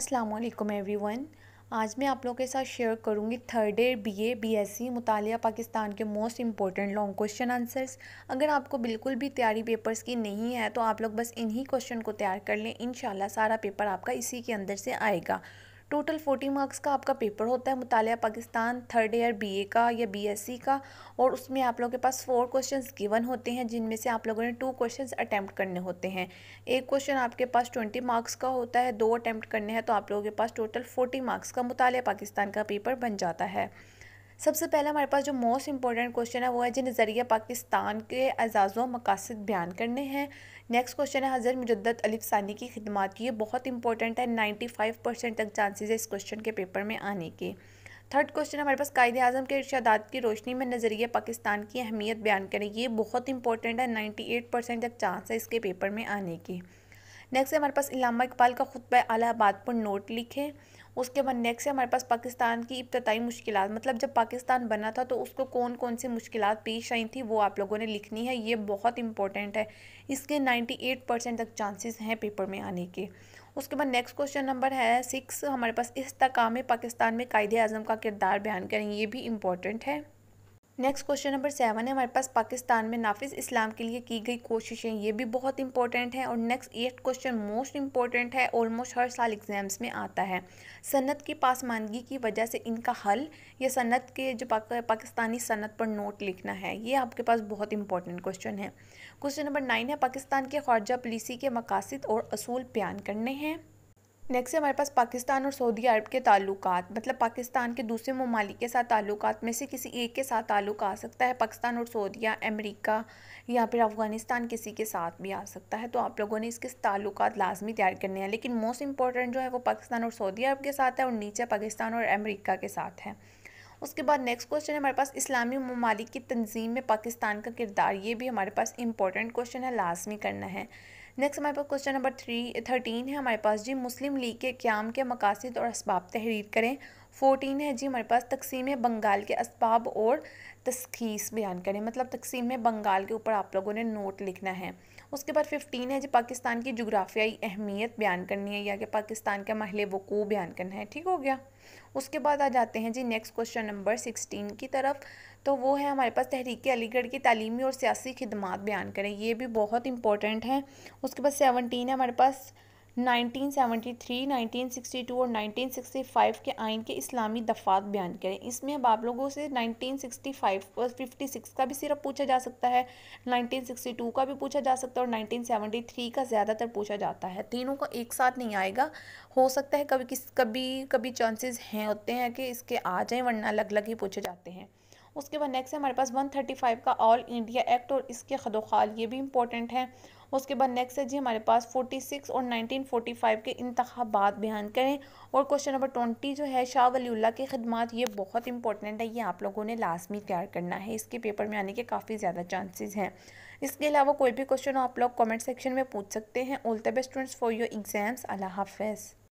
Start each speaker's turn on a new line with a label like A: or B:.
A: Aslam every one आज मैं आप लोगों के साथ शेयर करूंगी third year B A B S C मुतालिया पाकिस्तान के most important long question answers अगर आपको बिल्कुल भी तैयारी पेपर्स की नहीं है तो आप लोग बस इन्हीं क्वेश्चन को तैयार कर लें इन सारा पेपर आपका इसी के अंदर से आएगा टोटल फोर्टी मार्क्स का आपका पेपर होता है मुतालिया पाकिस्तान थर्ड ईयर बीए का या बीएससी का और उसमें आप लोगों के पास फोर क्वेश्चंस गिवन होते हैं जिनमें से आप लोगों ने टू क्वेश्चंस अटैम्प्ट करने होते हैं एक क्वेश्चन आपके पास ट्वेंटी मार्क्स का होता है दो अटैम्प्ट करने हैं तो आप लोगों के पास टोटल फोर्टी मार्क्स का मुतालिया पाकिस्तान का पेपर बन जाता है सबसे पहला हमारे पास जो मोस्ट इंपॉर्टेंट क्वेश्चन है वो है जी नज़रिया पाकिस्तान के एजाज़ो मकासद बयान करने हैं नेक्स्ट क्वेश्चन है हज़र मुजद्दत अलिफ सानी की खिदमत की ये बहुत इंपॉर्टेंट है नाइन्टी फाइव परसेंट तक चांसेज है इस क्वेश्चन के पेपर में आने के थर्ड क्वेश्चन हमारे पास कायद अजम के इर्शादात की रोशनी में नज़रिए पाकिस्तान की अहमियत बयान करें ये बहुत इंपॉर्टेंट है नाइन्टी एट परसेंट तक चांस है इसके पेपर में आने की नेक्स्ट हमारे पास इलामा इकबाल का खुतब अलाहाबाद पर नोट लिखें उसके बाद नेक्स्ट है हमारे पास पाकिस्तान की इब्तदाई मुश्किल मतलब जब पाकिस्तान बना था तो उसको कौन कौन सी मुश्किल पेश आई थी वो आप लोगों ने लिखनी है ये बहुत इंपॉर्टेंट है इसके नाइन्टी एट परसेंट तक चांसेस हैं पेपर में आने के उसके बाद नेक्स्ट क्वेश्चन नंबर है सिक्स हमारे पास इस तकाम पाकिस्तान में कायद अजम का किरदार बयान करें ये भी इम्पोर्टेंट है नेक्स्ट क्वेश्चन नंबर सेवन है हमारे पास पाकिस्तान में नाफिज इस्लाम के लिए की गई कोशिशें ये भी बहुत इंपॉर्टेंट है और next eight question most important है ऑलमोस्ट हर साल एग्जाम्स में आता है सनत की पासमानगी की वजह से इनका हल या सनत के जो पाक, पाकिस्तानी सनत पर नोट लिखना है ये आपके पास बहुत इंपॉर्टेंट क्वेश्चन है क्वेश्चन नंबर नाइन है पाकिस्तान के खारजा पॉलिसी के मकासद और असूल बयान करने हैं नेक्स्ट हमारे पास पाकिस्तान और सऊदी अरब के ताल्लुक मतलब पाकिस्तान के दूसरे ममालिक के साथ ताल्लुक में से किसी एक के साथ ताल्लुक आ सकता है पाकिस्तान और सऊदिया अमेरिका या फिर अफ़गानिस्तान किसी के साथ भी आ सकता है तो आप लोगों ने इसके ताल्लुक लाजमी तैयार करने हैं लेकिन मोस्ट इंपॉर्टेंट जो है वो पाकिस्तान और सऊदी अरब के साथ है और नीचे पाकिस्तान और अमरीका के साथ है उसके बाद नेक्स्ट क्वेश्चन है हमारे पास इस्लामी ममालिक की तंजीम में पाकिस्तान का किरदार ये भी हमारे पास इंपॉर्टेंट क्वेश्चन है लाजमी करना है नेक्स्ट हमारे पास क्वेश्चन नंबर थ्री थर्टीन है हमारे पास जी मुस्लिम लीग के क्याम के मकासद और इसबाब तहरीर करें फ़ोर्टीन है जी हमारे पास तकसीम बंगाल के इसबाब और तस्खीस बयान करें मतलब तकसीम बंगाल के ऊपर आप लोगों ने नोट लिखना है उसके बाद फिफ्टीन है जी पाकिस्तान की जुग्राफियाई अहमियत बयान करनी है या कि पाकिस्तान का महल वकू बयान करना है ठीक हो गया उसके बाद आ जाते हैं जी नेक्स्ट क्वेश्चन नंबर सिक्सटीन की तरफ तो वो है हमारे पास तहरीक अलीगढ़ की तलीमी और सियासी खदमात बयान करें ये भी बहुत इंपॉर्टेंट है उसके बाद सेवनटीन है हमारे पास 1973, 1962 और 1965 के आइन के इस्लामी दफात बयान करें इसमें अब आप लोगों से 1965 और 56 का भी सिर्फ पूछा जा सकता है 1962 का भी पूछा जा सकता है और 1973 का ज़्यादातर पूछा जाता है तीनों का एक साथ नहीं आएगा हो सकता है कभी किस कभी कभी चांसेस हैं होते हैं कि इसके आ जाएँ वरना अलग अलग ही पूछे जाते हैं उसके बाद नेक्स्ट है हमारे पास 135 का ऑल इंडिया एक्ट और इसके खदोखाल ये भी इंपॉर्टेंट है उसके बाद नेक्स्ट है जी हमारे पास 46 और 1945 के इंतबात बयान करें और क्वेश्चन नंबर 20 जो है शाह वली की खदमात ये बहुत इंपॉर्टेंट है ये आप लोगों ने लाजमी तैयार करना है इसके पेपर में आने के काफ़ी ज़्यादा चांसेज हैं इसके अलावा कोई भी क्वेश्चन आप लोग कमेंट सेक्शन में पूछ सकते हैं all the best students for your exams अल्लाह हाफ